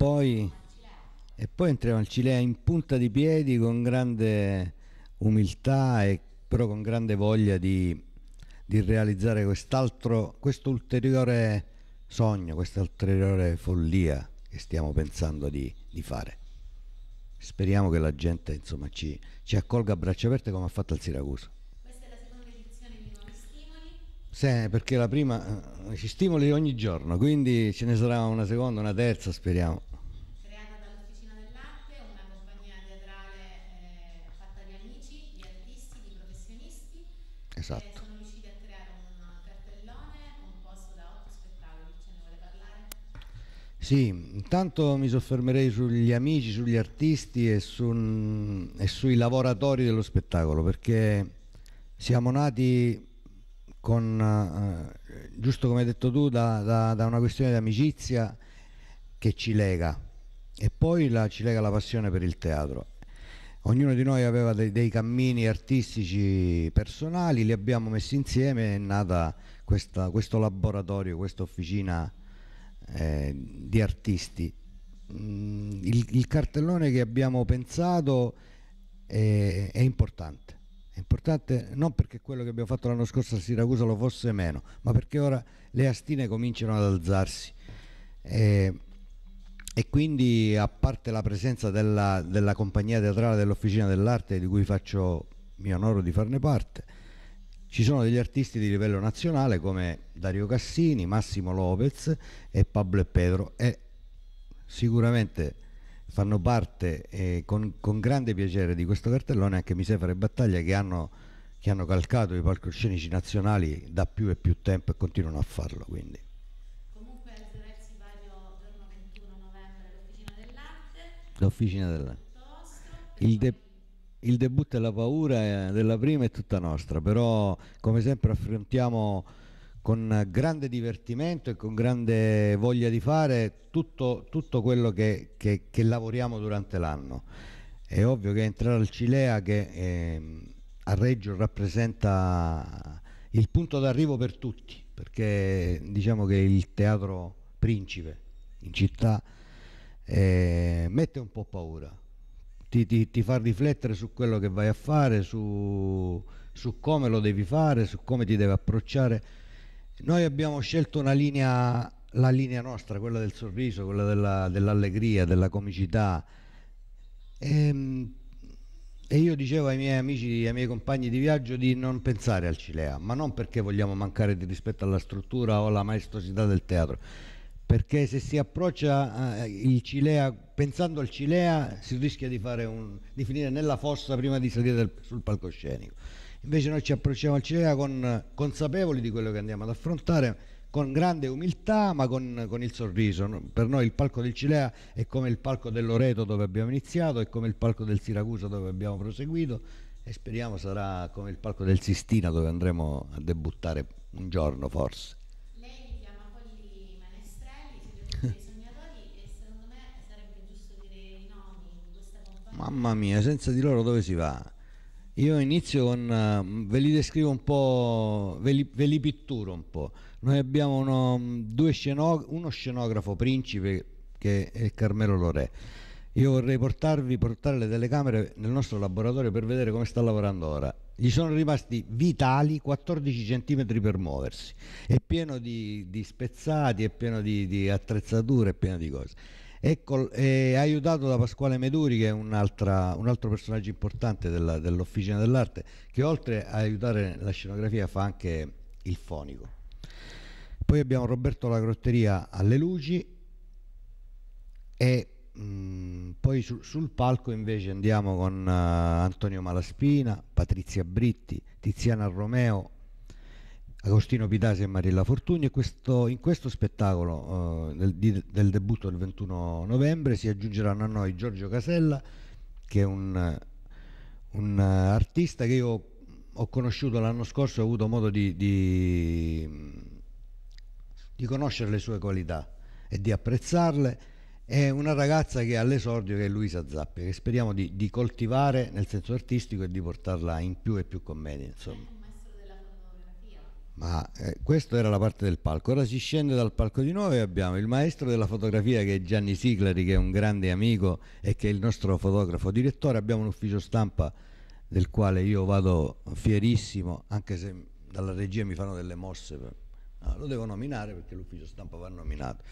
poi, e poi entriamo al Cilea in punta di piedi con grande umiltà e però con grande voglia di, di realizzare quest'altro, questo ulteriore sogno, questa ulteriore follia che stiamo pensando di, di fare. Speriamo che la gente insomma, ci, ci, accolga a braccia aperte come ha fatto il Siracusa. Questa è la seconda edizione di Nuovi Stimoli? Sì, perché la prima ci eh, stimoli ogni giorno, quindi ce ne sarà una seconda, una terza, speriamo. Esatto. sono riusciti a creare un cartellone composto da otto spettacoli, ce ne vuole parlare? Sì, intanto mi soffermerei sugli amici, sugli artisti e, su, e sui lavoratori dello spettacolo, perché siamo nati con, eh, giusto come hai detto tu, da, da, da, una questione di amicizia che ci lega e poi la, ci lega la passione per il teatro. Ognuno di noi aveva dei, dei, cammini artistici personali, li abbiamo messi insieme e è nata questa, questo laboratorio, questa officina eh, di artisti. Mm, il, il, cartellone che abbiamo pensato è, è, importante. È importante non perché quello che abbiamo fatto l'anno scorso a Siracusa lo fosse meno, ma perché ora le astine cominciano ad alzarsi. Eh, e quindi a parte la presenza della, della compagnia teatrale dell'Officina dell'Arte di cui faccio mio onore di farne parte, ci sono degli artisti di livello nazionale come Dario Cassini, Massimo Lopez e Pablo e Pedro e sicuramente fanno parte eh, con, con, grande piacere di questo cartellone anche Misefare Battaglia che hanno, che hanno calcato i palcoscenici nazionali da più e più tempo e continuano a farlo quindi. L'officina della... Il, de... il debutto e la paura eh, della prima è tutta nostra, però come sempre affrontiamo con grande divertimento e con grande voglia di fare tutto, tutto quello che, che, che, lavoriamo durante l'anno. È ovvio che entrare al Cilea che eh, a Reggio rappresenta il punto d'arrivo per tutti, perché diciamo che è il teatro principe in città eh, mette un po' paura, ti, ti, ti, fa riflettere su quello che vai a fare, su, su come lo devi fare, su come ti devi approcciare. Noi abbiamo scelto una linea la linea nostra, quella del sorriso, quella della, dell'allegria, della comicità. E, ehm, e, io dicevo ai miei amici, ai miei compagni di viaggio di non pensare al Cilea, ma non perché vogliamo mancare di rispetto alla struttura o alla maestosità del teatro, perché se si approccia il Cilea, pensando al Cilea si rischia di, un, di finire nella fossa prima di salire del, sul palcoscenico. Invece noi ci approcciamo al Cilea con, consapevoli di quello che andiamo ad affrontare, con grande umiltà ma con, con, il sorriso. Per noi il palco del Cilea è come il palco dell'Oreto dove abbiamo iniziato, è come il palco del Siracusa dove abbiamo proseguito e speriamo sarà come il palco del Sistina dove andremo a debuttare un giorno forse. mamma mia, senza di loro dove si va? Io inizio con, eh, ve li descrivo un po', ve li, ve li pitturo un po'. Noi abbiamo uno, scenog uno scenografo principe che è Carmelo Lorè. Io vorrei portarvi, portare le telecamere nel nostro laboratorio per vedere come sta lavorando ora. Gli sono rimasti vitali 14 cm per muoversi. È pieno di, di spezzati, è pieno di, di attrezzature, è pieno di cose Ecco, è eh, aiutato da Pasquale Meduri che è un, altro personaggio importante dell'Officina dell dell'Arte che oltre a aiutare la scenografia fa anche il fonico. Poi abbiamo Roberto La Grotteria alle luci e mh, mm, poi su, sul palco invece andiamo con uh, Antonio Malaspina, Patrizia Britti, Tiziana Romeo, Agostino Pitasi e Marilla Fortuni e questo, in questo spettacolo eh, del, di, del, debutto del 21 novembre si aggiungeranno a noi Giorgio Casella che è un, un artista che io ho conosciuto l'anno scorso e ho avuto modo di, di, di conoscere le sue qualità e di apprezzarle è una ragazza che ha l'esordio che è Luisa Zappi che speriamo di, di coltivare nel senso artistico e di portarla in più e più commedie insomma ma eh, questa era la parte del palco. Ora si scende dal palco di nuovo e abbiamo il maestro della fotografia che è Gianni Siglari, che è un grande amico e che è il nostro fotografo direttore. Abbiamo un ufficio stampa del quale io vado fierissimo, anche se dalla regia mi fanno delle mosse. Per... No, lo devo nominare perché l'ufficio stampa va nominato.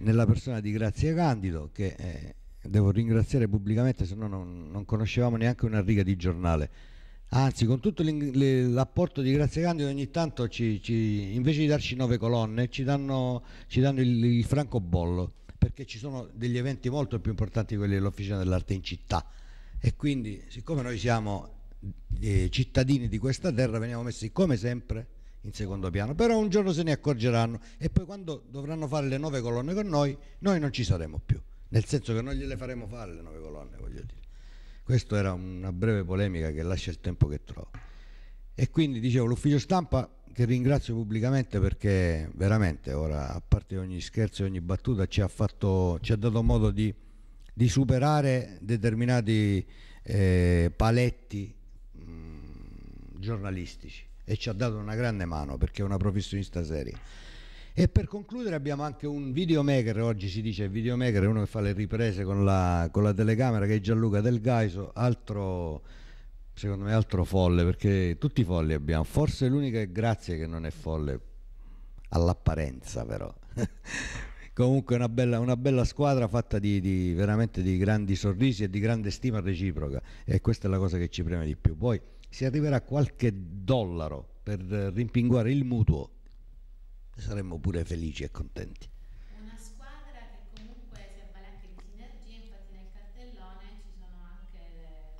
Nella persona di Grazia Candido, che eh, devo ringraziare pubblicamente, se no non, non conoscevamo neanche una riga di giornale Anzi, con tutto l'apporto di Grazia Candido ogni tanto ci, ci, invece di darci nove colonne ci danno, ci danno il, il francobollo perché ci sono degli eventi molto più importanti di quelli dell'Officina dell'Arte in città e quindi siccome noi siamo eh, cittadini di questa terra veniamo messi come sempre in secondo piano, però un giorno se ne accorgeranno e poi quando dovranno fare le nove colonne con noi, noi non ci saremo più, nel senso che non gliele faremo fare le nove colonne, voglio dire. Questa era una breve polemica che lascia il tempo che trovo E quindi dicevo, l'ufficio stampa che ringrazio pubblicamente perché veramente ora, a parte ogni scherzo e ogni battuta, ci ha, fatto, ci ha dato modo di, di superare determinati eh, paletti mh, mm, giornalistici e ci ha dato una grande mano perché è una professionista seria. E per concludere abbiamo anche un videomaker, oggi si dice videomaker, uno che fa le riprese con la, con la telecamera, che è Gianluca Del Gaiso, altro, secondo me altro folle, perché tutti i folli abbiamo, forse l'unica è grazia che non è folle, all'apparenza però. Comunque una bella, una bella squadra fatta di, di, veramente di grandi sorrisi e di grande stima reciproca e questa è la cosa che ci preme di più. Poi si arriverà qualche dollaro per rimpinguare il mutuo saremmo pure felici e contenti. Una squadra che comunque si avvale anche di sinergie, infatti nel cartellone ci sono anche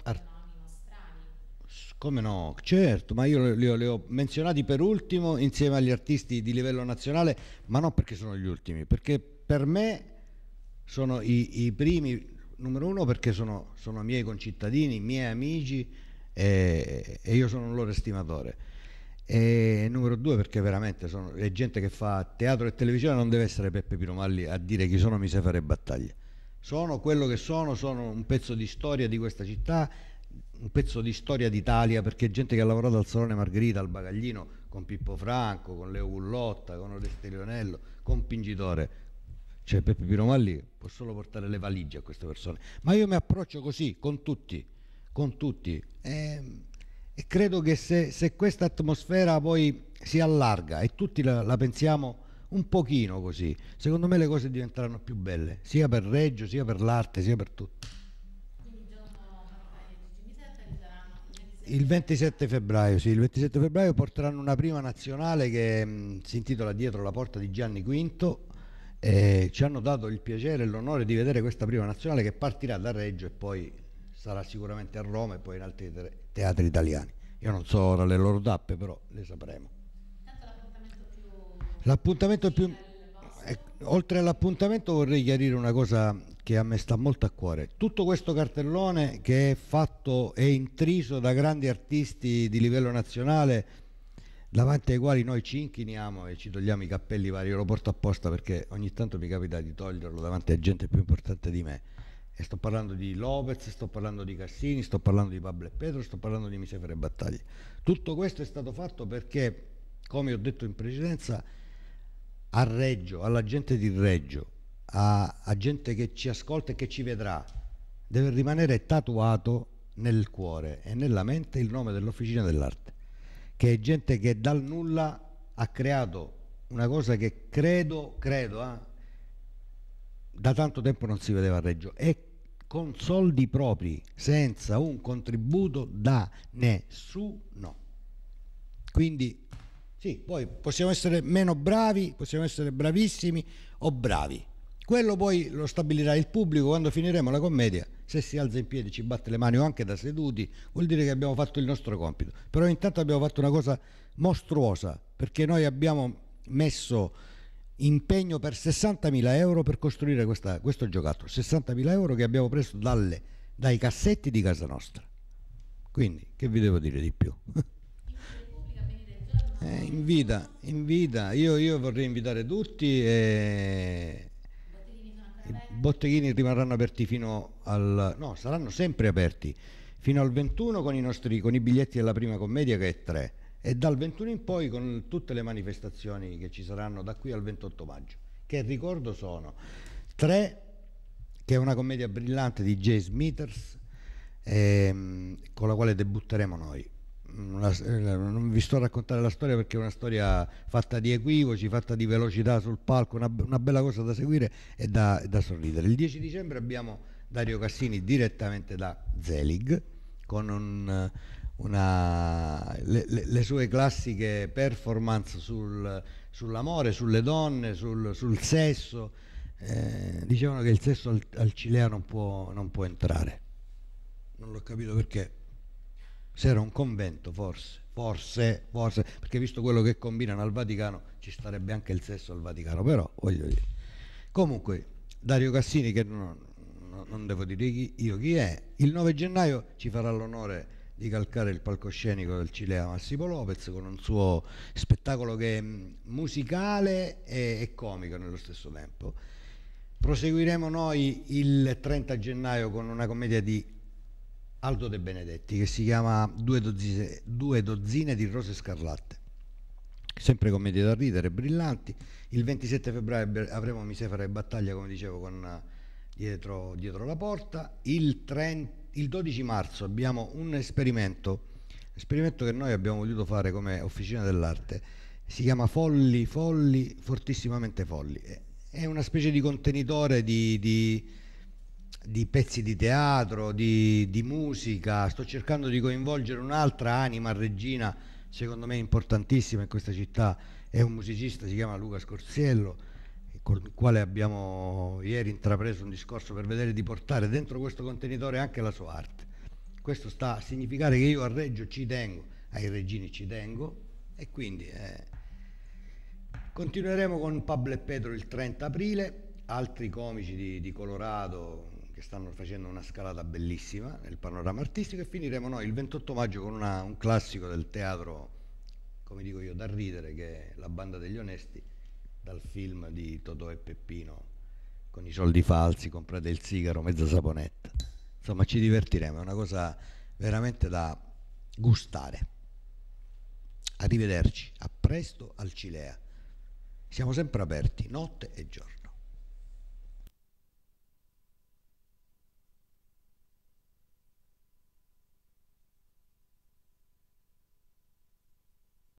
Ar- strani. Come no, certo, ma io li ho, li ho menzionati per ultimo insieme agli artisti di livello nazionale, ma non perché sono gli ultimi, perché per me sono i, i primi, numero uno perché sono, sono, miei concittadini, miei amici e, eh, e io sono un loro estimatore e numero due perché veramente sono, è gente che fa teatro e televisione, non deve essere Peppe Piromalli a dire chi sono, mi sa fare battaglie. Sono quello che sono, sono un pezzo di storia di questa città, un pezzo di storia d'Italia, perché gente che ha lavorato al Salone Margherita, al Bagaglino, con Pippo Franco, con Leo Gullotta, con Oreste Lionello, con Pingitore. Cioè Peppe Piromalli può solo portare le valigie a queste persone. Ma io mi approccio così, con tutti, con tutti. E ehm, e credo che se, se questa atmosfera poi si allarga e tutti la, la, pensiamo un pochino così, secondo me le cose diventeranno più belle, sia per Reggio, sia per l'arte, sia per tutto. Il 27 febbraio, sì, il 27 febbraio porteranno una prima nazionale che mh, mm, si intitola Dietro la porta di Gianni V. Eh, ci hanno dato il piacere e l'onore di vedere questa prima nazionale che partirà da Reggio e poi sarà sicuramente a Roma e poi in altri, teatri italiani. Io non so ora le loro tappe, però le sapremo. L'appuntamento più... più... Eh, oltre all'appuntamento vorrei chiarire una cosa che a me sta molto a cuore. Tutto questo cartellone che è fatto e intriso da grandi artisti di livello nazionale, davanti ai quali noi ci inchiniamo e ci togliamo i cappelli vari, io lo porto apposta perché ogni tanto mi capita di toglierlo davanti a gente più importante di me e sto parlando di Lopez, sto parlando di Cassini, sto parlando di Pablo e Pedro, sto parlando di Misefere Battaglia. Tutto questo è stato fatto perché, come ho detto in precedenza, a Reggio, alla gente di Reggio, a, a gente che ci ascolta e che ci vedrà, deve rimanere tatuato nel cuore e nella mente il nome dell'Officina dell'Arte, che è gente che dal nulla ha creato una cosa che credo, credo, eh, da tanto tempo non si vedeva a Reggio e con soldi propri, senza un contributo da nessuno. Quindi sì, poi possiamo essere meno bravi, possiamo essere bravissimi o bravi. Quello poi lo stabilirà il pubblico quando finiremo la commedia. Se si alza in piedi, ci batte le mani o anche da seduti, vuol dire che abbiamo fatto il nostro compito. Però intanto abbiamo fatto una cosa mostruosa, perché noi abbiamo messo impegno per 60.000 euro per costruire questa, questo giocattolo, 60.000 euro che abbiamo preso dalle, dai cassetti di casa nostra. Quindi che vi devo dire di più? eh, invita, invita, io, io, vorrei invitare tutti e i botteghini rimarranno aperti fino al... no, saranno sempre aperti fino al 21 con i nostri con i biglietti della prima commedia che è 3 e dal 21 in poi con tutte le manifestazioni che ci saranno da qui al 28 maggio, che ricordo sono tre, che è una commedia brillante di Jay Smithers, ehm, con la quale debutteremo noi. Una, eh, non vi sto a raccontare la storia perché è una storia fatta di equivoci, fatta di velocità sul palco, una, una bella cosa da seguire e da, da sorridere. Il 10 dicembre abbiamo Dario Cassini direttamente da Zelig con un una, le, le, le, sue classiche performance sul, sull'amore, sulle donne, sul, sul sesso. Eh, dicevano che il sesso al, al Cilea non può, non può entrare. Non l'ho capito perché. Se era un convento, forse, forse, forse, perché visto quello che combinano al Vaticano ci starebbe anche il sesso al Vaticano, però voglio dire. Comunque, Dario Cassini, che non, non devo dire chi, io chi è, il 9 gennaio ci farà l'onore di calcare il palcoscenico del Cilea Massimo Lopez con un suo spettacolo che è musicale e, e comico nello stesso tempo. Proseguiremo noi il 30 gennaio con una commedia di Aldo De Benedetti che si chiama Due dozzine, due dozzine di rose scarlatte sempre commedie da ridere, brillanti. Il 27 febbraio avremo Misefera e Battaglia, come dicevo, con, dietro, dietro, la porta. Il 30 il 12 marzo abbiamo un esperimento, esperimento che noi abbiamo voluto fare come Officina dell'Arte, si chiama Folli, Folli, Fortissimamente Folli. È una specie di contenitore di, di, di pezzi di teatro, di, di musica, sto cercando di coinvolgere un'altra anima regina, secondo me importantissima in questa città, è un musicista, si chiama Luca Scorsiello con il quale abbiamo ieri intrapreso un discorso per vedere di portare dentro questo contenitore anche la sua arte. Questo sta a significare che io a Reggio ci tengo, ai Regini ci tengo e quindi eh, continueremo con Pablo e Pedro il 30 aprile, altri comici di, di Colorado che stanno facendo una scalata bellissima nel panorama artistico e finiremo noi il 28 maggio con una, un classico del teatro, come dico io, da ridere, che è La banda degli onesti dal film di Totò e Peppino con i soldi falsi, comprate il sigaro, mezza saponetta. Insomma, ci divertiremo, è una cosa veramente da gustare. Arrivederci, a presto al Cilea. Siamo sempre aperti, notte e giorno.